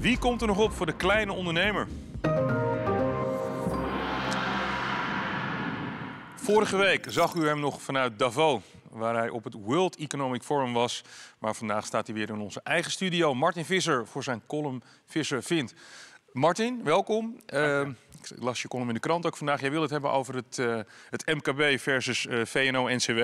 Wie komt er nog op voor de kleine ondernemer? Vorige week zag u hem nog vanuit Davos, waar hij op het World Economic Forum was. Maar vandaag staat hij weer in onze eigen studio, Martin Visser, voor zijn column Visser vindt. Martin, welkom. Uh, ik las je column in de krant ook vandaag. Jij wil het hebben over het, eh, het MKB versus eh, VNO-NCW.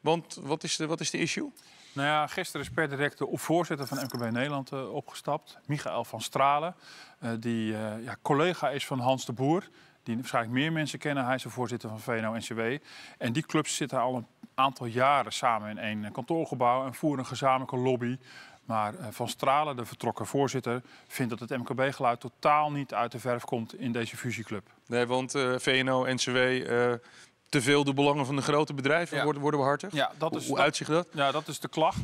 Want wat is, de, wat is de issue? Nou ja, gisteren is per direct de voorzitter van MKB Nederland eh, opgestapt, Michael van Stralen, eh, die eh, ja, collega is van Hans de Boer. Die waarschijnlijk meer mensen kennen. Hij is de voorzitter van VNO-NCW. En die clubs zitten al een aantal jaren samen in één kantoorgebouw en voeren een gezamenlijke lobby. Maar Van Stralen, de vertrokken voorzitter, vindt dat het MKB-geluid totaal niet uit de verf komt in deze fusieclub. Nee, want VNO-NCW te veel de belangen van de grote bedrijven worden, worden behartigd? Ja, dat is, Hoe dat, uitzicht dat? Ja, dat is de klacht.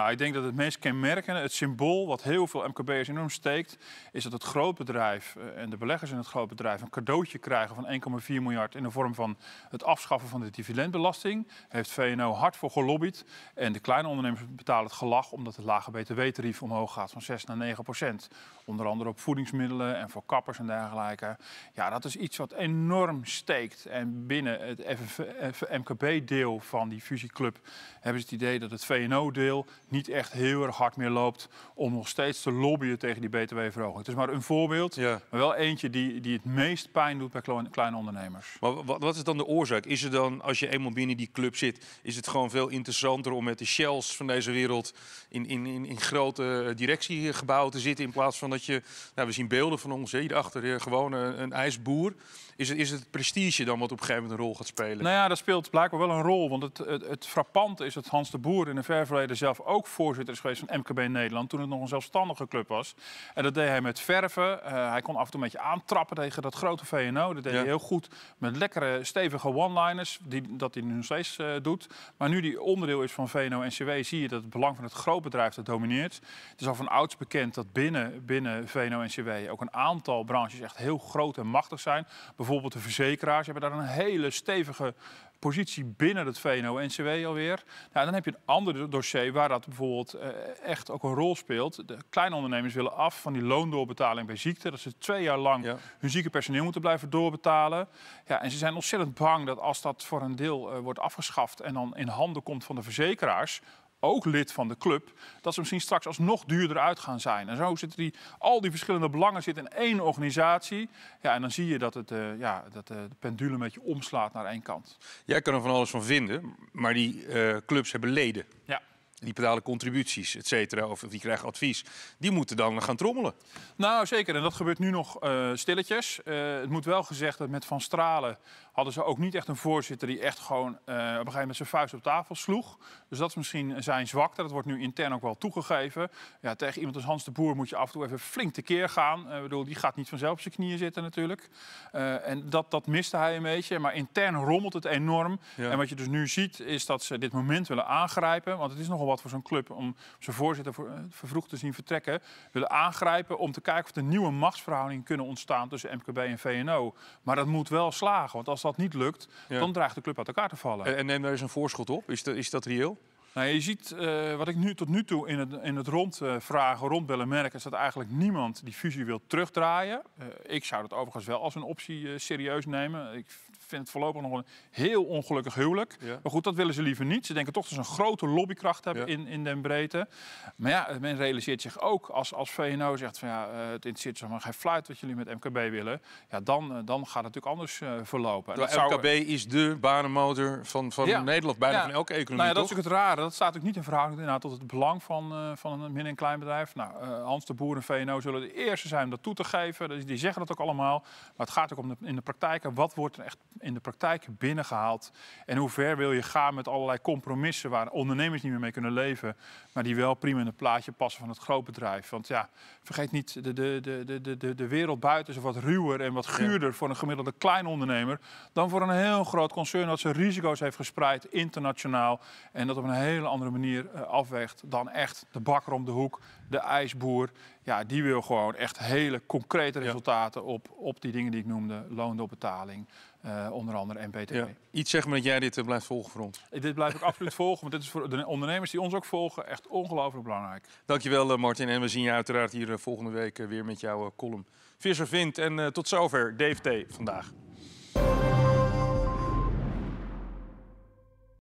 Nou, ik denk dat het meest kenmerkende, het symbool wat heel veel MKB'ers enorm steekt, is dat het grootbedrijf eh, en de beleggers in het grootbedrijf een cadeautje krijgen van 1,4 miljard in de vorm van het afschaffen van de dividendbelasting. Daar heeft VNO hard voor gelobbyd. En de kleine ondernemers betalen het gelach omdat het lage btw-tarief omhoog gaat van 6 naar 9 procent. Onder andere op voedingsmiddelen en voor kappers en dergelijke. Ja, dat is iets wat enorm steekt. En binnen het eh, MKB-deel van die fusieclub hebben ze het idee dat het VNO-deel niet echt heel erg hard meer loopt om nog steeds te lobbyen tegen die btw-verhoging. Het is maar een voorbeeld, maar wel eentje die, die het meest pijn doet bij kleine ondernemers. Maar wat, wat is dan de oorzaak? Is het dan, als je eenmaal binnen die club zit, is het gewoon veel interessanter om met de Shells van deze wereld in, in, in, in grote eh, directiegebouwen te zitten, in plaats van dat je, nou, we zien beelden van ons hierachter, eh, gewoon een, eh, een ijsboer. Is het, is het prestige dan wat op een gegeven moment een rol gaat spelen? Nou ja, dat speelt blijkbaar wel een rol. Want het, het, het frappante is dat Hans de Boer in de ververleden zelf ook ook voorzitter is geweest van MKB Nederland toen het nog een zelfstandige club was. En dat deed hij met verven. Eh, hij kon af en toe een beetje aantrappen tegen dat grote VNO. Dat deed hij heel goed met lekkere, stevige one-liners, dat hij nu nog steeds eh, doet. Maar nu die onderdeel is van vno en CW zie je dat het belang van het grootbedrijf dat domineert. Het is al van ouds bekend dat binnen, binnen vno en CW ook een aantal branches echt heel groot en machtig zijn. Bijvoorbeeld de verzekeraars hebben daar een hele stevige positie binnen het VNO-NCW alweer. Nou, dan heb je een ander dossier waar dat bijvoorbeeld eh, echt ook een rol speelt. De kleine ondernemers willen af van die loondoorbetaling bij ziekte. Dat ze twee jaar lang hun zieke personeel moeten blijven doorbetalen. Ja, en ze zijn ontzettend bang dat als dat voor een deel eh, wordt afgeschaft en dan in handen komt van de verzekeraars, ook lid van de club, dat ze misschien straks alsnog duurder uit gaan zijn. En zo zitten die, al die verschillende belangen zitten in één organisatie. Ja, en dan zie je dat het eh, ja, dat, eh, de pendule een beetje omslaat naar één kant. Jij kan er van alles van vinden, maar die eh, clubs hebben leden. Ja liberale contributies, et cetera, of die krijgen advies, die moeten dan gaan trommelen. Nou, zeker. En dat gebeurt nu nog eh, stilletjes. Eh, het moet wel gezegd dat met Van Stralen hadden ze ook niet echt een voorzitter die echt gewoon uh, op een gegeven moment zijn vuist op tafel sloeg. Dus dat is misschien zijn zwakte. Dat wordt nu intern ook wel toegegeven. Ja, tegen iemand als Hans de Boer moet je af en toe even flink tekeer gaan. Ik bedoel, die gaat niet vanzelf op zijn knieën zitten natuurlijk. en dat, dat miste hij een beetje. Maar intern rommelt het enorm. En wat je dus nu ziet is dat ze dit moment willen aangrijpen. Want het is nogal wat voor zo'n club om zijn voorzitter voor, eh, vervroegd te zien vertrekken. willen aangrijpen om te kijken of er nieuwe machtsverhouding kunnen ontstaan tussen MKB en VNO. Maar dat moet wel slagen, want als dat niet lukt, dan dreigt de club uit elkaar te vallen. En, en neem daar eens een voorschot op. Is, is dat reëel? Nou, je ziet eh, wat ik nu tot nu toe in het, in het rondvragen, eh, uh, rondbellen merk, is dat eigenlijk niemand die fusie wil terugdraaien. ik zou dat overigens wel als een optie serieus nemen. Ik vind het voorlopig nog een heel ongelukkig huwelijk. Maar goed, dat willen ze liever niet. Ze denken toch dat ze een grote lobbykracht hebben in, in den breedte. Maar ja, men realiseert zich ook als, als VNO zegt van ja, eh, het interesseert zich maar geen fluit wat jullie met MKB willen. Ja, dan, eh, dan gaat het natuurlijk anders eh, verlopen. De MKB is de banenmotor van, van Nederland, bijna van elke economie. Nou ja, dat is natuurlijk het rare. Dat staat ook niet in verhouding tot het belang van, van een midden- en kleinbedrijf. Nou, Hans de Boer en VNO zullen de eerste zijn om dat toe te geven. Dus die zeggen dat ook allemaal. Maar het gaat ook om in de praktijk. Wat wordt er echt in de praktijk binnengehaald? En hoe ver wil je gaan met allerlei compromissen waar ondernemers niet meer mee kunnen leven, maar die wel prima in het plaatje passen van het grootbedrijf? Want ja, vergeet niet, de, de, de, de, de, de wereld buiten is wat ruwer en wat guurder voor een gemiddelde klein ondernemer dan voor een heel groot concern dat zijn risico's heeft gespreid internationaal en dat op een hele andere manier eh, afweegt dan echt de bakker om de hoek, de ijsboer ja, die wil gewoon echt hele concrete resultaten op, op die dingen die ik noemde. door uh, eh, onder andere NPT. Ja. Iets zeg maar dat jij dit eh, blijft volgen voor ons. Dit blijf ik absoluut volgen, want dit is voor de ondernemers die ons ook volgen echt ongelooflijk belangrijk. Dankjewel eh, Martin en we zien je uiteraard hier volgende week weer met jouw column Visser Vindt. En tot zover DFT vandaag.